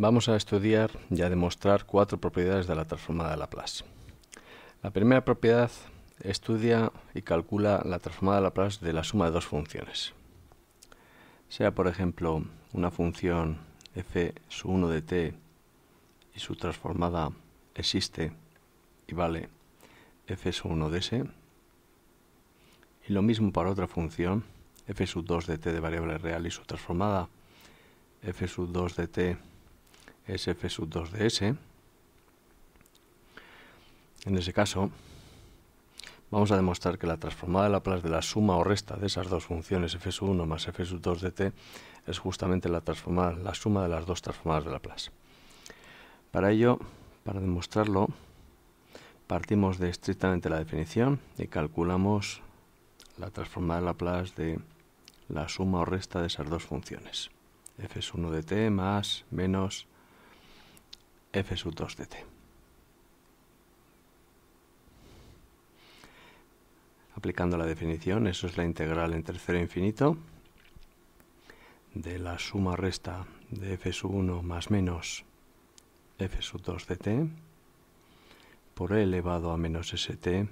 Vamos a estudiar y a demostrar cuatro propiedades de la transformada de Laplace. La primera propiedad estudia y calcula la transformada de Laplace de la suma de dos funciones. Sea por ejemplo una función f sub 1 de t y su transformada existe y vale f sub 1 de s. Y lo mismo para otra función f sub 2 de t de variable real y su transformada f sub 2 de t es f sub 2 de s. En ese caso, vamos a demostrar que la transformada de Laplace de la suma o resta de esas dos funciones f sub 1 más f sub 2 de t es justamente la, transformada, la suma de las dos transformadas de Laplace. Para ello, para demostrarlo, partimos de estrictamente la definición y calculamos la transformada de Laplace de la suma o resta de esas dos funciones f sub 1 de t más menos f sub 2 de t. Aplicando la definición, eso es la integral en e infinito de la suma resta de f sub 1 más menos f sub 2 de t por e elevado a menos st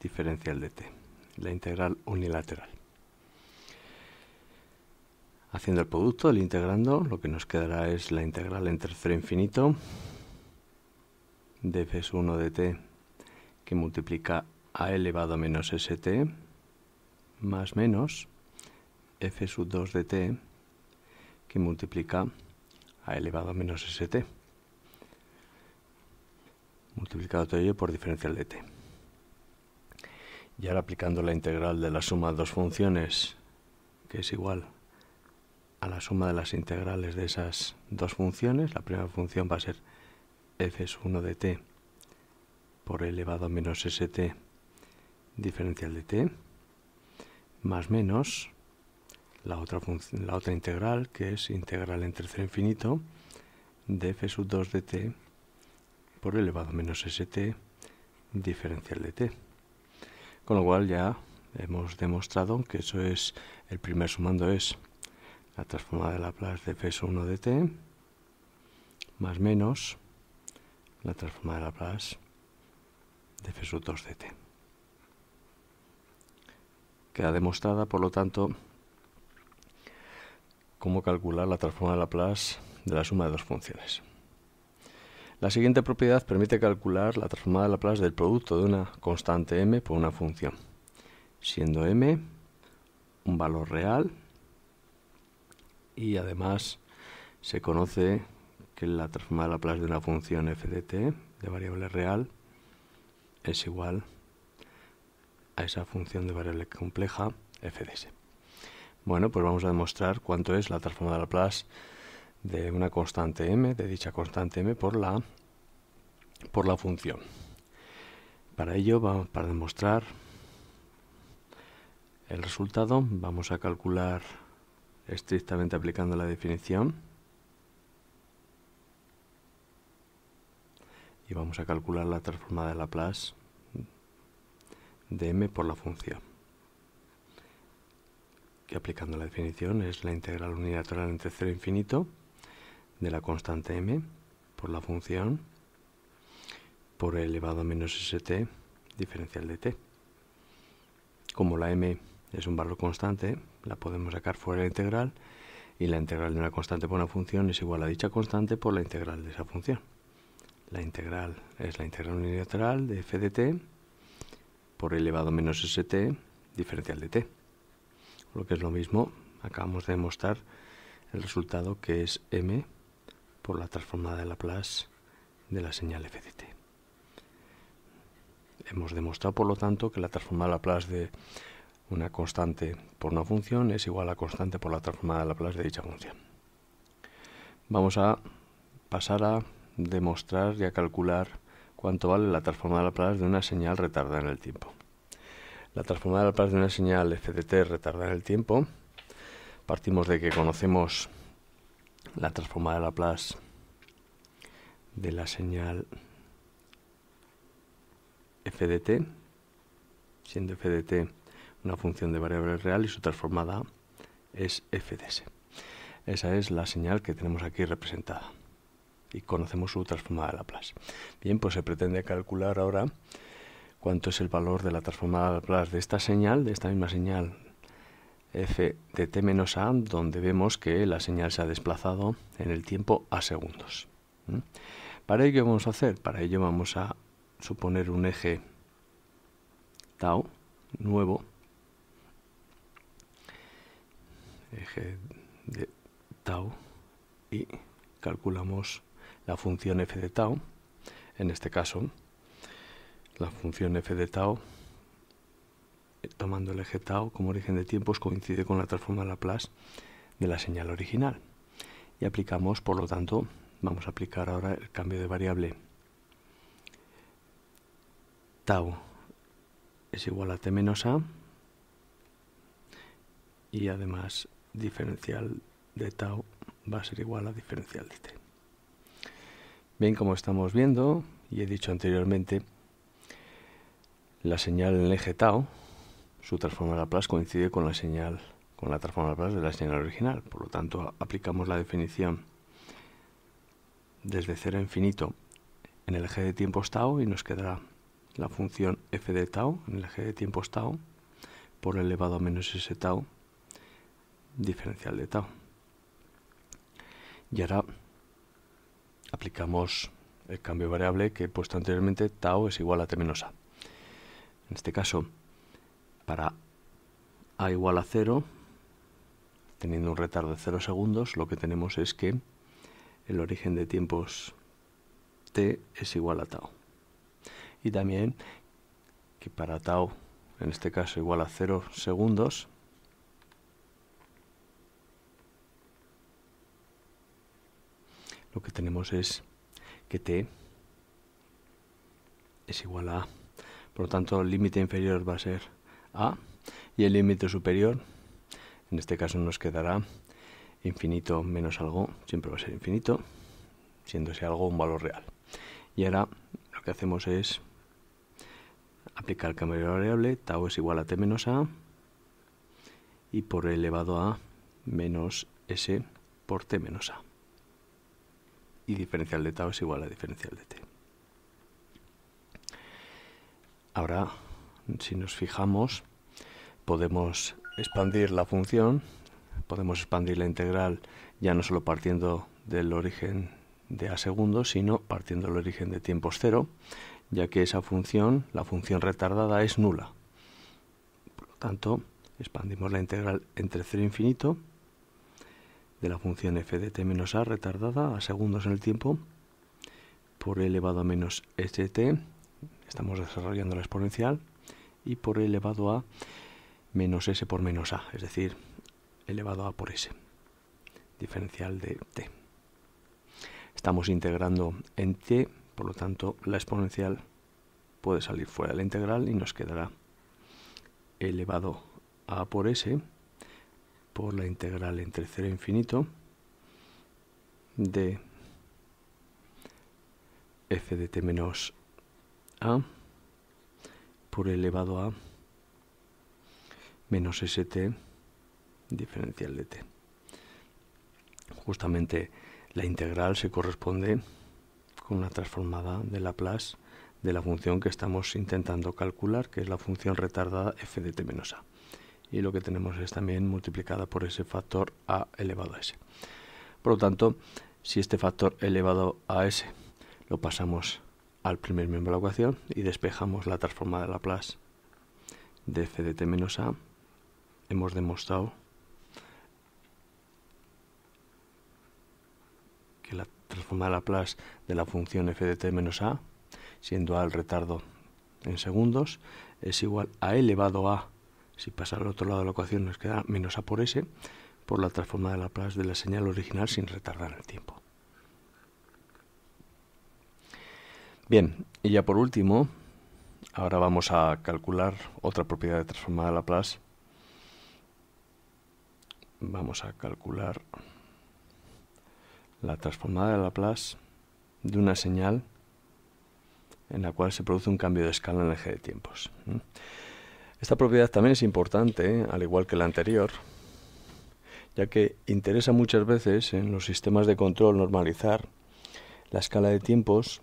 diferencial de t, la integral unilateral haciendo el producto, el integrando, lo que nos quedará es la integral en tercero infinito de f 1 de t que multiplica a elevado a menos st más menos f sub 2 de t que multiplica a elevado a menos st multiplicado todo ello por diferencial de t y ahora aplicando la integral de la suma de dos funciones que es igual a la suma de las integrales de esas dos funciones. La primera función va a ser f es 1 de t por elevado a menos st diferencial de t más menos la otra, la otra integral que es integral entre tercer infinito de f sub 2 de t por elevado a menos st diferencial de t. Con lo cual ya hemos demostrado que eso es el primer sumando es la transformada de Laplace de f 1 de t más menos la transformada de Laplace de f 2 de t. Queda demostrada, por lo tanto, cómo calcular la transformada de Laplace de la suma de dos funciones. La siguiente propiedad permite calcular la transformada de Laplace del producto de una constante m por una función, siendo m un valor real y además se conoce que la transformada de Laplace de una función f de t de variable real es igual a esa función de variable compleja f de s. Bueno, pues vamos a demostrar cuánto es la transformada de Laplace de una constante m, de dicha constante m, por la, por la función. Para ello, vamos, para demostrar el resultado, vamos a calcular estrictamente aplicando la definición. Y vamos a calcular la transformada de Laplace mm, de m por la función. Que aplicando la definición es la integral unilateral entre 0 e infinito de la constante m por la función por elevado a menos st diferencial de t. Como la m es un valor constante, la podemos sacar fuera de la integral y la integral de una constante por una función es igual a dicha constante por la integral de esa función. La integral es la integral unilateral de f de t por elevado menos st diferencial de t. Lo que es lo mismo, acabamos de demostrar el resultado que es m por la transformada de Laplace de la señal f de t. Hemos demostrado, por lo tanto, que la transformada de Laplace de una constante por una función es igual a constante por la transformada de Laplace de dicha función. Vamos a pasar a demostrar y a calcular cuánto vale la transformada de Laplace de una señal retardada en el tiempo. La transformada de Laplace de una señal f de t retardada en el tiempo, partimos de que conocemos la transformada de Laplace de la señal f de t, siendo f de t una función de variable real y su transformada es f de s. Esa es la señal que tenemos aquí representada y conocemos su transformada de Laplace. Bien, pues se pretende calcular ahora cuánto es el valor de la transformada de Laplace de esta señal, de esta misma señal f de t menos a, donde vemos que la señal se ha desplazado en el tiempo a segundos. ¿Mm? Para ello, ¿qué vamos a hacer? Para ello vamos a suponer un eje tau nuevo eje de tau y calculamos la función f de tau. En este caso, la función f de tau, eh, tomando el eje tau como origen de tiempos, pues coincide con la transforma de Laplace de la señal original. Y aplicamos, por lo tanto, vamos a aplicar ahora el cambio de variable tau es igual a t menos a y además diferencial de tau va a ser igual a diferencial de t. Bien, como estamos viendo y he dicho anteriormente, la señal en el eje tau, su transforma Laplace coincide con la señal con la transforma Laplace de la señal original, por lo tanto aplicamos la definición desde cero a infinito en el eje de tiempo tau y nos quedará la función f de tau en el eje de tiempo tau por elevado a menos s tau diferencial de tau. Y ahora aplicamos el cambio variable que he puesto anteriormente, tau es igual a t menos a. En este caso, para a igual a 0, teniendo un retardo de 0 segundos, lo que tenemos es que el origen de tiempos t es igual a tau. Y también que para tau, en este caso igual a 0 segundos, lo que tenemos es que t es igual a Por lo tanto, el límite inferior va a ser a y el límite superior, en este caso nos quedará infinito menos algo, siempre va a ser infinito, siendo ese algo un valor real. Y ahora lo que hacemos es aplicar el cambio de variable, tau es igual a t menos a y por elevado a menos s por t menos a y diferencial de tau es igual a diferencial de t. Ahora, si nos fijamos, podemos expandir la función, podemos expandir la integral ya no solo partiendo del origen de a segundos, sino partiendo del origen de tiempos cero, ya que esa función, la función retardada, es nula. Por lo tanto, expandimos la integral entre cero e infinito, de la función f de t-a menos retardada a segundos en el tiempo por e elevado a menos st, estamos desarrollando la exponencial, y por e elevado a menos s por menos a, es decir, elevado a por s, diferencial de t. Estamos integrando en t, por lo tanto la exponencial puede salir fuera de la integral y nos quedará elevado a por s por la integral entre 0 e infinito de f de t menos a por elevado a menos st diferencial de t. Justamente la integral se corresponde con una transformada de Laplace de la función que estamos intentando calcular, que es la función retardada f de t menos a y lo que tenemos es también multiplicada por ese factor a elevado a s. Por lo tanto, si este factor elevado a s lo pasamos al primer miembro de la ecuación y despejamos la transformada de Laplace de f de t menos a, hemos demostrado que la transformada de Laplace de la función f de t menos a, siendo a el retardo en segundos, es igual a elevado a si pasa al otro lado de la ecuación nos queda menos A por S por la transformada de Laplace de la señal original sin retardar el tiempo. Bien, y ya por último, ahora vamos a calcular otra propiedad de transformada de Laplace. Vamos a calcular la transformada de Laplace de una señal en la cual se produce un cambio de escala en el eje de tiempos. Esta propiedad también es importante, ¿eh? al igual que la anterior, ya que interesa muchas veces en los sistemas de control normalizar la escala de tiempos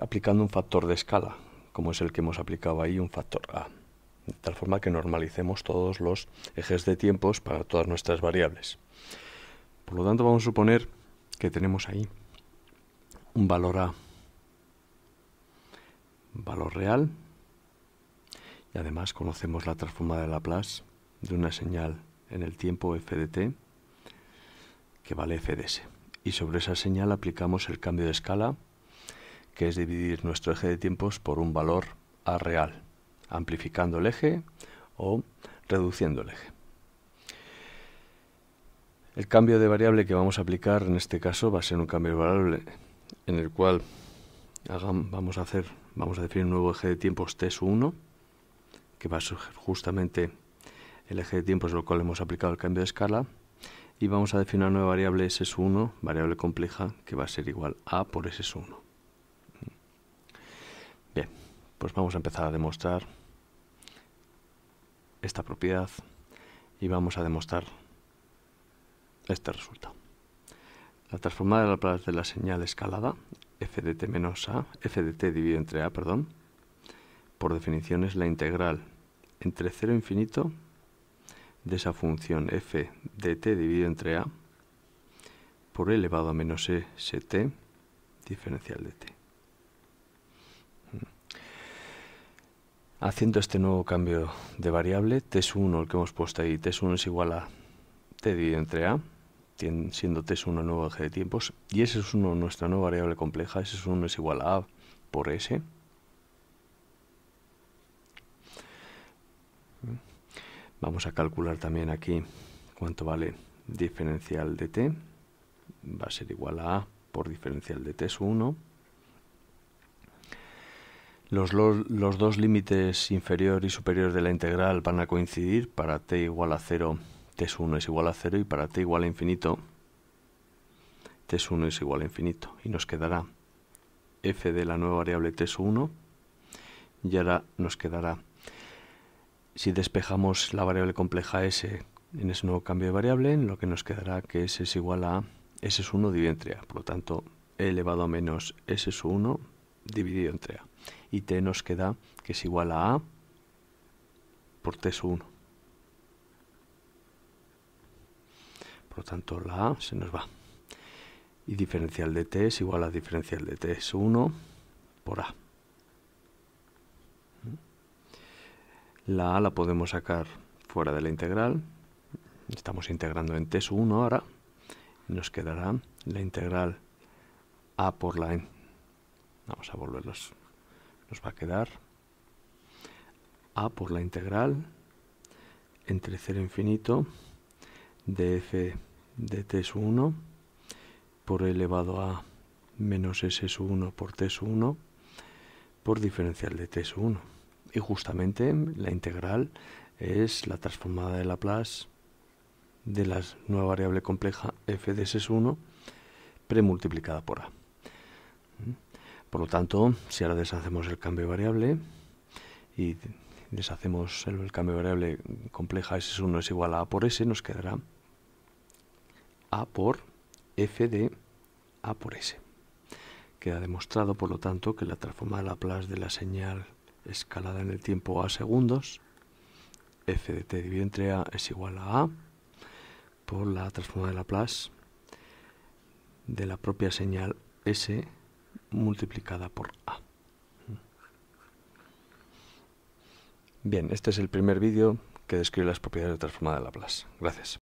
aplicando un factor de escala, como es el que hemos aplicado ahí, un factor A, de tal forma que normalicemos todos los ejes de tiempos para todas nuestras variables. Por lo tanto, vamos a suponer que tenemos ahí un valor A, valor real, y además conocemos la transformada de Laplace de una señal en el tiempo f de t que vale fds Y sobre esa señal aplicamos el cambio de escala, que es dividir nuestro eje de tiempos por un valor a real, amplificando el eje o reduciendo el eje. El cambio de variable que vamos a aplicar en este caso va a ser un cambio de variable en el cual vamos, a hacer, vamos a definir un nuevo eje de tiempos t1 que va a surgir justamente el eje de tiempo sobre el cual hemos aplicado el cambio de escala. Y vamos a definir una nueva variable S1, variable compleja, que va a ser igual a por S1. Bien, pues vamos a empezar a demostrar esta propiedad y vamos a demostrar este resultado. La transformada de la señal escalada, f de t menos a, f de dividido entre a, perdón, por definición es la integral entre 0 infinito de esa función f de t dividido entre a por elevado a menos e t diferencial de t. Mm. Haciendo este nuevo cambio de variable, t es 1, el que hemos puesto ahí, t es 1 es igual a t dividido entre a, siendo t es 1 nuevo eje de tiempos, y ese es 1 nuestra nueva variable compleja, ese es 1 es igual a a por s, Vamos a calcular también aquí cuánto vale diferencial de t. Va a ser igual a a por diferencial de t es 1. Los, dos límites inferior y superior de la integral van a coincidir. Para t igual a 0, t es 1 es igual a 0 y para t igual a infinito, t es 1 es igual a infinito. Y nos quedará f de la nueva variable t es 1 y ahora nos quedará si despejamos la variable compleja S en ese nuevo cambio de variable, lo que nos quedará que S es igual a S es 1 dividido entre A. Por lo tanto, E elevado a menos S es 1 dividido entre A. Y T nos queda que es igual a A por T es 1. Por lo tanto, la A se nos va. Y diferencial de T es igual a diferencial de T es 1 por A. La a la podemos sacar fuera de la integral. Estamos integrando en t 1 ahora. Nos quedará la integral a por la... Vamos a volverlos. Nos va a quedar a por la integral entre 0 infinito de f de t 1 por e elevado a menos s1 por t 1 por diferencial de t 1 y justamente la integral es la transformada de Laplace de la nueva variable compleja f de S1 premultiplicada por a. Por lo tanto, si ahora deshacemos el cambio de variable y deshacemos el, cambio de variable compleja S1 es igual a A por S, nos quedará A por f de A por S. Queda demostrado, por lo tanto, que la transformada de Laplace de la señal escalada en el tiempo a segundos, f de t dividido entre a es igual a a, por la transformada de Laplace de la propia señal s multiplicada por a. Bien, este es el primer vídeo que describe las propiedades de la transformada de Laplace. Gracias.